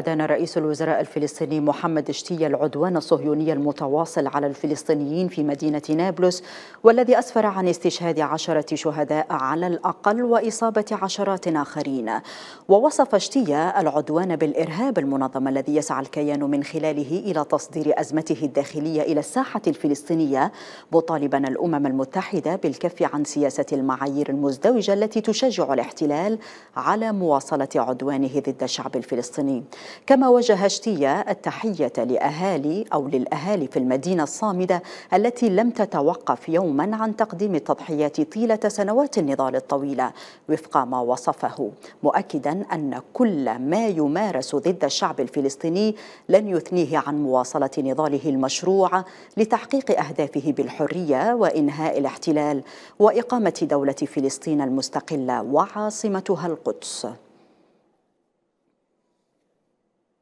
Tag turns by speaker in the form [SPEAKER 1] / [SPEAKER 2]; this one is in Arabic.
[SPEAKER 1] أدان رئيس الوزراء الفلسطيني محمد شتية العدوان الصهيوني المتواصل على الفلسطينيين في مدينة نابلس والذي أسفر عن استشهاد عشرة شهداء على الأقل وإصابة عشرات آخرين ووصف شتية العدوان بالإرهاب المنظم الذي يسعى الكيان من خلاله إلى تصدير أزمته الداخلية إلى الساحة الفلسطينية مطالبا الأمم المتحدة بالكف عن سياسة المعايير المزدوجة التي تشجع الاحتلال على مواصلة عدوانه ضد الشعب الفلسطيني كما وجه شتية التحية لأهالي أو للأهالي في المدينة الصامدة التي لم تتوقف يوما عن تقديم التضحيات طيلة سنوات النضال الطويلة وفق ما وصفه مؤكدا أن كل ما يمارس ضد الشعب الفلسطيني لن يثنيه عن مواصلة نضاله المشروع لتحقيق أهدافه بالحرية وإنهاء الاحتلال وإقامة دولة فلسطين المستقلة وعاصمتها القدس